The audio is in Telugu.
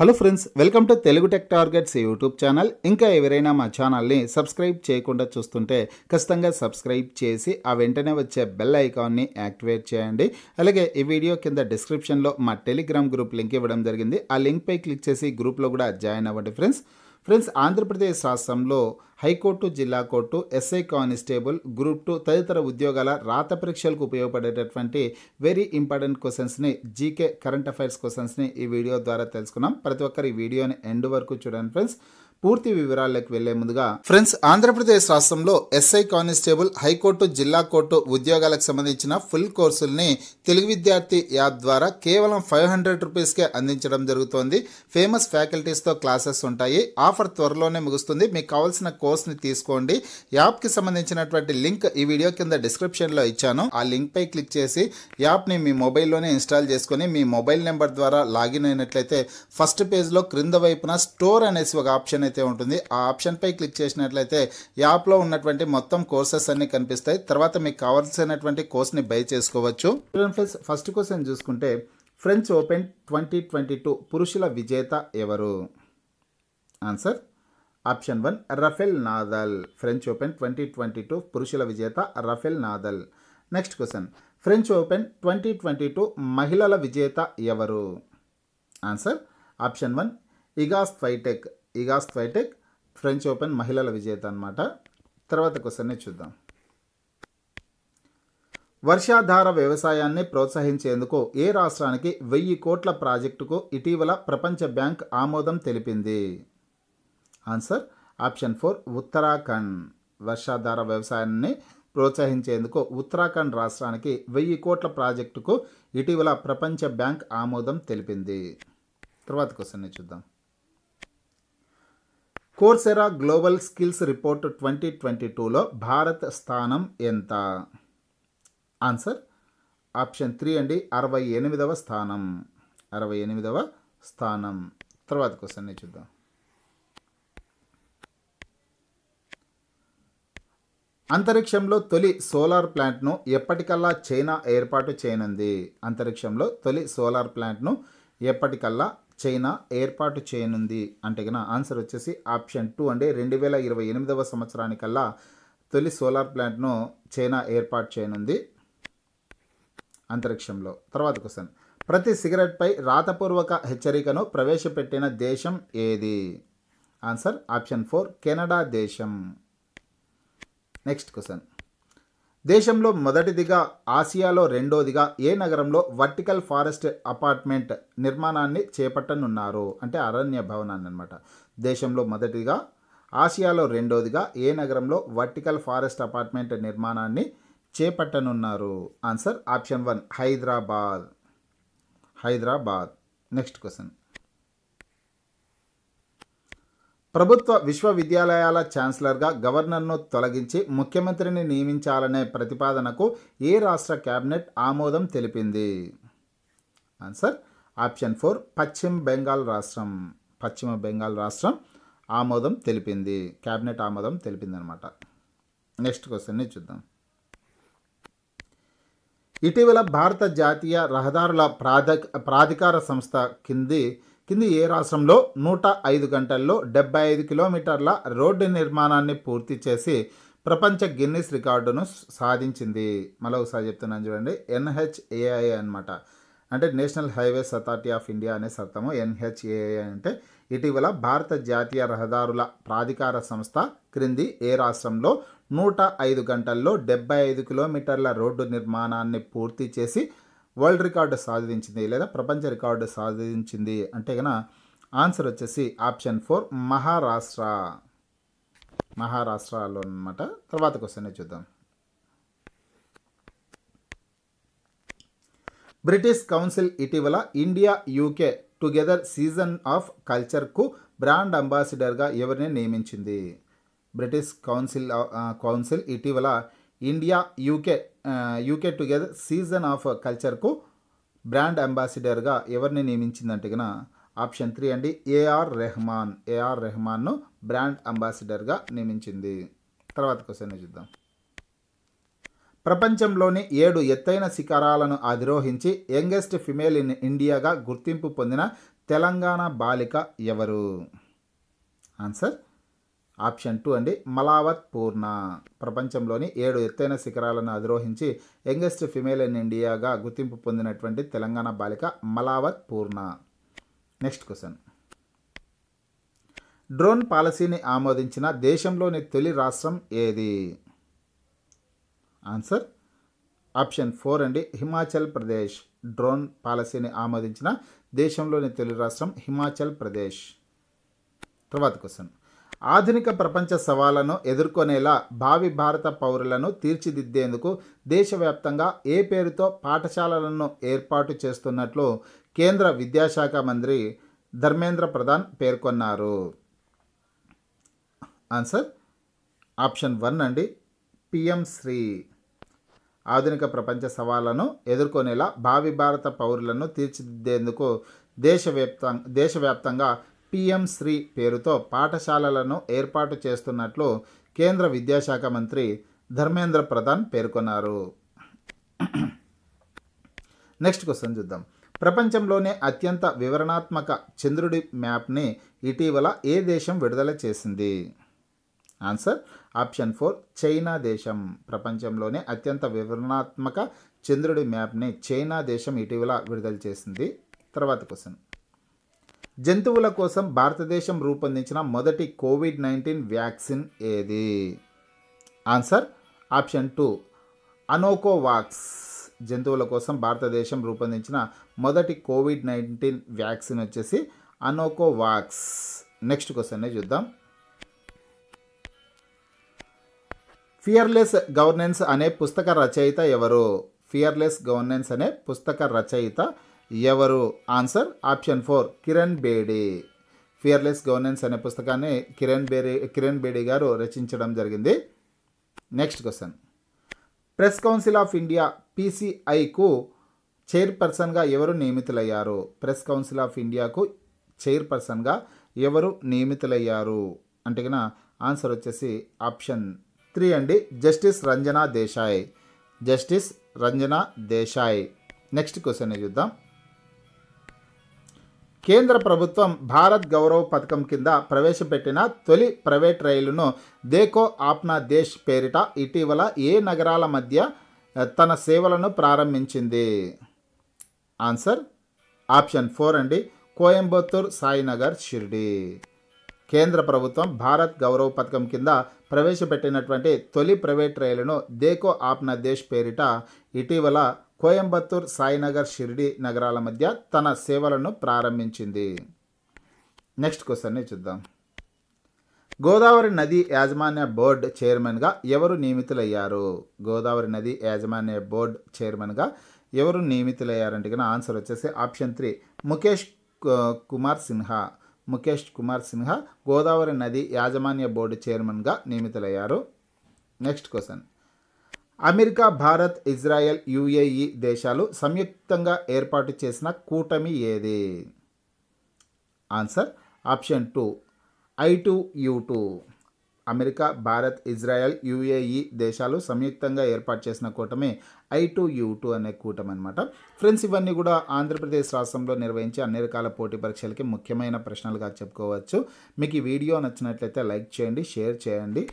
hello friends welcome to Telugu tech targets YouTube channel ఇంకా ఎవరైనా మా ఛానల్ని సబ్స్క్రైబ్ చేయకుండా చూస్తుంటే ఖచ్చితంగా సబ్స్క్రైబ్ చేసి ఆ వెంటనే వచ్చే బెల్ ఐకాన్ని యాక్టివేట్ చేయండి అలాగే ఈ వీడియో కింద డిస్క్రిప్షన్లో మా టెలిగ్రామ్ గ్రూప్ లింక్ ఇవ్వడం జరిగింది ఆ లింక్పై క్లిక్ చేసి గ్రూప్లో కూడా జాయిన్ అవ్వండి ఫ్రెండ్స్ ఫ్రెండ్స్ ఆంధ్రప్రదేశ్ రాష్ట్రంలో హైకోర్టు జిల్లా court SI constable group two తదితర ఉద్యోగాల రాత పరీక్షలకు ఉపయోగపడేటటువంటి వెరీ ఇంపార్టెంట్ క్వశ్చన్స్ని జీకే కరెంట్ అఫైర్స్ క్వశ్చన్స్ని ఈ వీడియో ద్వారా తెలుసుకున్నాం ప్రతి ఒక్కరు ఈ వీడియోని ఎండ్ వరకు చూడండి ఫ్రెండ్స్ పూర్తి వివరాలకు వెళ్లే ముందుగా ఫ్రెండ్స్ ఆంధ్రప్రదేశ్ రాష్ట్రంలో ఎస్ఐ కానిస్టేబుల్ హైకోర్టు జిల్లా కోర్టు ఉద్యోగాలకు సంబంధించిన ఫుల్ కోర్సుల్ని తెలుగు విద్యార్థి యాప్ ద్వారా కేవలం ఫైవ్ హండ్రెడ్ రూపీస్కే అందించడం జరుగుతోంది ఫేమస్ ఫ్యాకల్టీస్తో క్లాసెస్ ఉంటాయి ఆఫర్ త్వరలోనే ముగుస్తుంది మీకు కావాల్సిన కోర్స్ని తీసుకోండి యాప్కి సంబంధించినటువంటి లింక్ ఈ వీడియో కింద డిస్క్రిప్షన్లో ఇచ్చాను ఆ లింక్ పై క్లిక్ చేసి యాప్ని మీ మొబైల్లోనే ఇన్స్టాల్ చేసుకుని మీ మొబైల్ నెంబర్ ద్వారా లాగిన్ అయినట్లయితే ఫస్ట్ పేజ్లో క్రింద వైపున స్టోర్ అనేసి ఒక ఆప్షన్ అయితే ఉంటుంది ఆ ఆప్షన్పై క్లిక్ చేసినట్లయితే యాప్లో ఉన్నటువంటి మొత్తం కోర్సెస్ అన్ని కనిపిస్తాయి తర్వాత మీకు కావాల్సినటువంటి కోర్స్ని బై చేసుకోవచ్చు ఫస్ట్ క్వశ్చన్ చూసుకుంటే French open twenty twenty two పురుషుల విజేత ఎవరు answer option one Rafael Nadal French open twenty twenty two పురుషుల విజేత Rafael Nadal next question French open twenty twenty two మహిళల విజేత ఎవరు answer option one Iga Swiatek Iga Swiatek French open మహిళల విజేత అనమాట తర్వాత క్వశ్చన్ని చూద్దాం వర్షాధార వ్యవసాయాన్ని ప్రోత్సహించేందుకు ఏ రాష్ట్రానికి వెయ్యి కోట్ల ప్రాజెక్టుకు ఇటీవల ప్రపంచ బ్యాంక్ ఆమోదం తెలిపింది ఆన్సర్ ఆప్షన్ ఫోర్ ఉత్తరాఖండ్ వర్షాధార వ్యవసాయాన్ని ప్రోత్సహించేందుకు ఉత్తరాఖండ్ రాష్ట్రానికి వెయ్యి కోట్ల ప్రాజెక్టుకు ఇటీవల ప్రపంచ బ్యాంక్ ఆమోదం తెలిపింది తర్వాత క్వశ్చన్ చూద్దాం Coursera global skills report twenty twenty టూలో భారత్ స్థానం ఎంత ఆన్సర్ ఆప్షన్ త్రీ అండి అరవై ఎనిమిదవ స్థానం అరవై ఎనిమిదవ స్థానం తర్వాత క్వశ్చన్ని చూద్దాం అంతరిక్షంలో తొలి సోలార్ ప్లాంట్ను ఎప్పటికల్లా చైనా ఏర్పాటు చేయనుంది అంతరిక్షంలో తొలి సోలార్ ప్లాంట్ను ఎప్పటికల్లా చైనా ఏర్పాటు చేయనుంది అంటే కన్నా ఆన్సర్ వచ్చేసి ఆప్షన్ టూ అంటే రెండు వేల ఇరవై ఎనిమిదవ సంవత్సరానికల్లా తొలి సోలార్ ప్లాంట్ను చైనా ఏర్పాటు చేయనుంది అంతరిక్షంలో తర్వాత క్వశ్చన్ ప్రతి సిగరెట్పై రాతపూర్వక హెచ్చరికను ప్రవేశపెట్టిన దేశం ఏది ఆన్సర్ ఆప్షన్ ఫోర్ కెనడా దేశం నెక్స్ట్ క్వశ్చన్ దేశంలో మొదటిదిగా ఆసియాలో రెండోదిగా ఏ నగరంలో వర్టికల్ ఫారెస్ట్ అపార్ట్మెంట్ నిర్మాణాన్ని చేపట్టనున్నారు అంటే అరణ్య భవనాన్ని అనమాట దేశంలో మొదటిగా ఆసియాలో రెండోదిగా ఏ నగరంలో వర్టికల్ ఫారెస్ట్ అపార్ట్మెంట్ నిర్మాణాన్ని చేపట్టనున్నారు answer option one Hyderabad Hyderabad next question ప్రభుత్వ విశ్వవిద్యాలయాల ఛాన్సలర్గా గవర్నర్ను తొలగించి ముఖ్యమంత్రిని నియమించాలనే ప్రతిపాదనకు ఏ రాష్ట్ర కేబినెట్ ఆమోదం తెలిపింది ఆన్సర్ ఆప్షన్ ఫోర్ పశ్చిమ బెంగాల్ రాష్ట్రం పశ్చిమ బెంగాల్ రాష్ట్రం ఆమోదం తెలిపింది కేబినెట్ ఆమోదం తెలిపిందనమాట నెక్స్ట్ క్వశ్చన్ని చూద్దాం ఇటీవల భారత జాతీయ రహదారుల ప్రాధ ప్రాధికార సంస్థ కింది కింది ఏ రాష్ట్రంలో నూట ఐదు గంటల్లో డెబ్బై ఐదు కిలోమీటర్ల రోడ్డు నిర్మాణాన్ని పూర్తి చేసి ప్రపంచ గిన్నిస్ రికార్డును సాధించింది మళ్ళీ ఒకసారి చెప్తున్నాను చూడండి ఎన్హెచ్ఏఐ అనమాట అంటే national highways authority of India అనే సత్తము ఎన్హెచ్ఏఐ అంటే ఇటీవల భారత జాతీయ రహదారుల ప్రాధికార సంస్థ క్రింది ఏ రాష్ట్రంలో నూట ఐదు గంటల్లో డెబ్బై ఐదు కిలోమీటర్ల రోడ్డు నిర్మాణాన్ని పూర్తి చేసి వరల్డ్ రికార్డు సాధించింది లేదా ప్రపంచ రికార్డు సాధించింది అంటే కన ఆన్సర్ వచ్చేసి ఆప్షన్ ఫోర్ మహారాష్ట్ర మహారాష్ట్రలో అనమాట తర్వాత క్వశ్చన్ చూద్దాం బ్రిటిష్ కౌన్సిల్ ఇటీవల India UK together season of కల్చర్కు బ్రాండ్ అంబాసిడర్గా ఎవరిని నియమించింది బ్రిటిష్ కౌన్సిల్ కౌన్సిల్ ఇటీవల India UK UK together season of కల్చర్కు బ్రాండ్ అంబాసిడర్గా ఎవరిని నియమించిందంటే కన ఆప్షన్ త్రీ అండి ఏఆర్ రెహమాన్ ఏఆర్ రెహమాన్ను బ్రాండ్ అంబాసిడర్గా నియమించింది తర్వాత క్వశ్చన్ చూద్దాం ప్రపంచంలోని ఏడు ఎత్తైన శిఖరాలను అధిరోహించి యంగెస్ట్ ఫిమేల్ ఇన్ ఇండియాగా గుర్తింపు పొందిన తెలంగాణ బాలిక ఎవరు ఆన్సర్ ఆప్షన్ టూ అండి మలావత్ పూర్ణ ప్రపంచంలోని ఏడు ఎత్తైన శిఖరాలను అధిరోహించి యంగెస్ట్ ఫిమేల్ ఇన్ ఇండియాగా గుర్తింపు పొందినటువంటి తెలంగాణ బాలిక Malavath Purna next question drone పాలసీని ఆమోదించిన దేశంలోని తొలి రాష్ట్రం ఏది ఆన్సర్ ఆప్షన్ ఫోర్ అండి హిమాచల్ ప్రదేశ్ డ్రోన్ పాలసీని ఆమోదించిన దేశంలోని తొలి రాష్ట్రం హిమాచల్ ప్రదేశ్ తర్వాత క్వశ్చన్ ఆధునిక ప్రపంచ సవాళ్లను ఎదుర్కొనేలా భావి భారత పౌరులను తీర్చిదిద్దేందుకు దేశవ్యాప్తంగా ఏ పేరుతో పాఠశాలలను ఏర్పాటు చేస్తున్నట్లు కేంద్ర విద్యాశాఖ మంత్రి ధర్మేంద్ర ప్రధాన్ పేర్కొన్నారు ఆన్సర్ ఆప్షన్ వన్ అండి పిఎం శ్రీ ఆధునిక ప్రపంచ సవాళ్లను ఎదుర్కొనేలా భావి భారత పౌరులను తీర్చిదిద్దేందుకు దేశవ్యాప్త దేశవ్యాప్తంగా పిఎం శ్రీ పేరుతో పాఠశాలలను ఏర్పాటు చేస్తున్నట్లు కేంద్ర విద్యాశాఖ మంత్రి ధర్మేంద్ర ప్రధాన్ పేర్కొన్నారు నెక్స్ట్ క్వశ్చన్ చూద్దాం ప్రపంచంలోనే అత్యంత వివరణాత్మక చంద్రుడి మ్యాప్ని ఇటీవల ఏ దేశం విడుదల చేసింది ఆన్సర్ ఆప్షన్ ఫోర్ చైనా దేశం ప్రపంచంలోనే అత్యంత వివరణాత్మక చంద్రుడి మ్యాప్ని చైనా దేశం ఇటీవల విడుదల చేసింది తర్వాత క్వశ్చన్ జంతువుల కోసం భారతదేశం రూపొందించిన మొదటి కోవిడ్ నైన్టీన్ వ్యాక్సిన్ ఏది ఆన్సర్ ఆప్షన్ టూ అనోకోవాక్స్ జంతువుల కోసం భారతదేశం రూపొందించిన మొదటి కోవిడ్ నైన్టీన్ వ్యాక్సిన్ వచ్చేసి అనోకోవాక్స్ నెక్స్ట్ క్వశ్చన్నే చూద్దాం ఫియర్లెస్ గవర్నెన్స్ అనే పుస్తక రచయిత ఎవరు ఫియర్లెస్ గవర్నెన్స్ అనే పుస్తక రచయిత ఎవరు answer option four Kiran Bedi fearless governance అనే పుస్తకాన్ని కిరణ్ బేడే కిరణ్ బేడే గారు రచించడం జరిగింది next question press council of India పీసీఐకు చైర్పర్సన్గా ఎవరు నియమితులయ్యారు ప్రెస్ కౌన్సిల్ ఆఫ్ ఇండియాకు చైర్పర్సన్గా ఎవరు నియమితులయ్యారు అంటే ఆన్సర్ వచ్చేసి ఆప్షన్ త్రీ అండి justice Ranjana Desai justice Ranjana Desai next question చూద్దాం కేంద్ర ప్రభుత్వం భారత్ గౌరవ్ పథకం కింద ప్రవేశపెట్టిన తొలి ప్రైవేట్ రైలును దేకో ఆప్నా దేశ్ పేరిట ఇటీవల ఏ నగరాల మధ్య తన సేవలను ప్రారంభించింది ఆన్సర్ ఆప్షన్ ఫోర్ అండి కోయంబత్తూర్ సాయినగర్ షిర్డి కేంద్ర ప్రభుత్వం భారత్ గౌరవ్ పథకం కింద ప్రవేశపెట్టినటువంటి తొలి ప్రైవేట్ రైలును దేకో ఆప్నా దేశ్ పేరిట ఇటీవల కోయంబత్తూర్ సాయినగర్ షిర్డి నగరాల మధ్య తన సేవలను ప్రారంభించింది నెక్స్ట్ క్వశ్చన్ని చూద్దాం గోదావరి నది యాజమాన్య బోర్డు చైర్మన్గా ఎవరు నియమితులయ్యారు గోదావరి నది యాజమాన్య బోర్డు చైర్మన్గా ఎవరు నియమితులయ్యారంటే కన్నా ఆన్సర్ వచ్చేసి ఆప్షన్ త్రీ ముఖేష్ కుమార్ సిన్హా ముఖేష్ కుమార్ సిన్హా గోదావరి నది యాజమాన్య బోర్డు చైర్మన్గా నియమితులయ్యారు next question America Bharat Israel UAE దేశాలు సంయుక్తంగా ఏర్పాటు చేసిన కూటమి ఏది answer option two I two U two America Bharat Israel UAE దేశాలు సంయుక్తంగా ఏర్పాటు చేసిన కూటమి ఐ టూ యూ టూ అనే కూటమి అనమాట ఫ్రెండ్స్ ఇవన్నీ కూడా ఆంధ్రప్రదేశ్ రాష్ట్రంలో నిర్వహించే అన్ని రకాల పోటీ పరీక్షలకి ముఖ్యమైన ప్రశ్నలుగా చెప్పుకోవచ్చు మీకు ఈ వీడియో నచ్చినట్లయితే లైక్ చేయండి షేర్ చేయండి